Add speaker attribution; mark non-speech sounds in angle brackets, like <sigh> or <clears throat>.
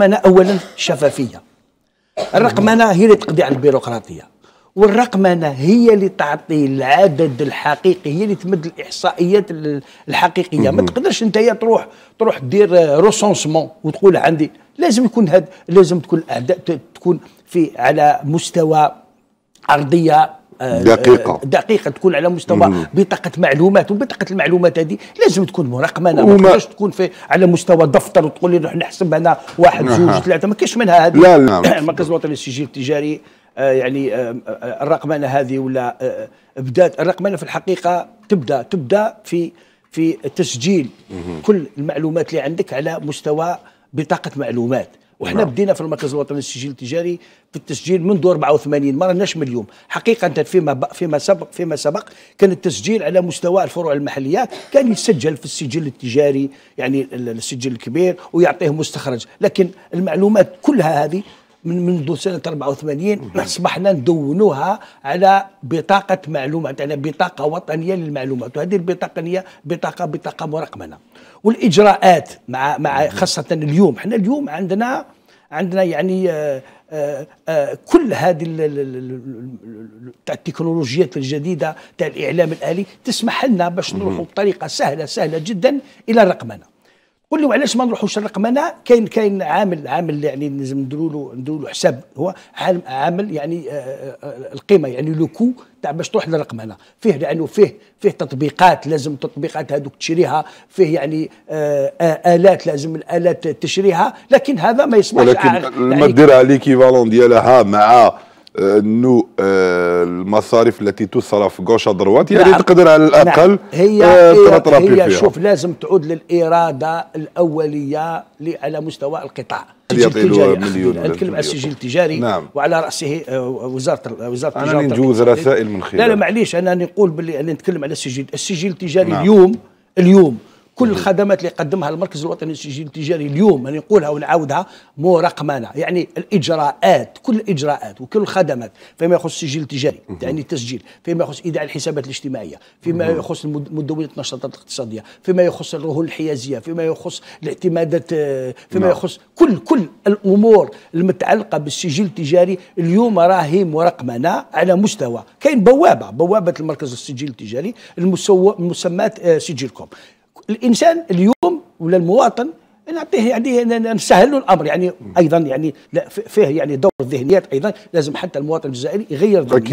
Speaker 1: أنا اولا الشفافيه الرقمنه هي اللي تقضي على البيروقراطيه والرقمنه هي اللي تعطي العدد الحقيقي هي اللي تمد الاحصائيات الحقيقيه ما تقدرش انت تروح تروح دير روسونسمون وتقول عندي لازم يكون هاد لازم تكون الاعداد تكون في على مستوى ارضيه آه، دقيقة آه، دقيقة تكون على مستوى مم. بطاقة معلومات وبطاقة المعلومات هذه لازم تكون مرقمنة وما تقدرش تكون في على مستوى دفتر وتقول لي نروح نحسب هنا واحد زوج ثلاثة ما كاينش منها هذه لا لا المركز <clears throat> الوطني للسجل التجاري آه يعني آه, آه، الرقمنة هذه ولا آه بدات الرقمنة في الحقيقة تبدا تبدا في في تسجيل مم. كل المعلومات اللي عندك على مستوى بطاقة معلومات وحنا نعم. بدينا في المركز الوطني للسجل التجاري في التسجيل منذ 84 ما رناش من اليوم حقيقه فيما فيما سبق فيما سبق كان التسجيل على مستوى الفروع المحليه كان يسجل في السجل التجاري يعني السجل الكبير ويعطيه مستخرج لكن المعلومات كلها هذه من منذ سنة 84 أصبحنا ندونوها على بطاقة معلومات على بطاقة وطنية للمعلومات وهذه البطاقة هي بطاقة بطاقة مرقمنة والإجراءات مع مع خاصة اليوم احنا اليوم عندنا عندنا يعني آآ آه، آآ آه، آه، كل هذه التكنولوجيات الجديدة تاع الإعلام الآلي تسمح لنا باش نروحوا بطريقة سهلة سهلة جدا إلى الرقمنة قول لي وعلاش ما نروحوش الرقمنه كاين كاين عامل عامل يعني لازم نديروا له نديروا له حساب هو عامل يعني آه، آه، آه، القيمه يعني لو كو تاع باش تروح للرقمنه فيه لانه يعني، فيه فيه تطبيقات لازم تطبيقات هذوك تشريها فيه يعني الات لازم الالات تشريها لكن هذا ما يسمحش ولكن لما ديرها ليكيفالون ديالها مع انه آه، المصاريف التي تصرف غوش دروات يعني نعم. تقدر على نعم. الاقل هي آه، هي, هي شوف لازم تعود للاراده الاوليه على مستوى القطاع التجاري نتكلم على السجل التجاري نعم. وعلى راسه آه، وزاره وزاره التجاره انا نجوز رسائل من خلال لا لا معليش انا نقول باللي انا نتكلم على السجل السجل التجاري نعم. اليوم اليوم كل الخدمات اللي يقدمها المركز الوطني للسجل التجاري اليوم انا يعني نقولها ونعاودها مرقمنه يعني الاجراءات كل الاجراءات وكل الخدمات فيما يخص السجل التجاري يعني التسجيل فيما يخص ايداع الحسابات الاجتماعيه فيما يخص مدونه النشاطات الاقتصاديه فيما يخص الرهون الحيازيه فيما يخص الاعتمادات آه، فيما نعم. يخص كل كل الامور المتعلقه بالسجل التجاري اليوم راهي مرقمنه على مستوى كاين بوابه بوابه المركز السجل التجاري المسمات آه، سجلكم الانسان اليوم ولا المواطن نعطيه يعني نسهل له الامر يعني ايضا يعني فيه يعني دور الذهنيات ايضا لازم حتى المواطن الجزائري يغير ذهنياته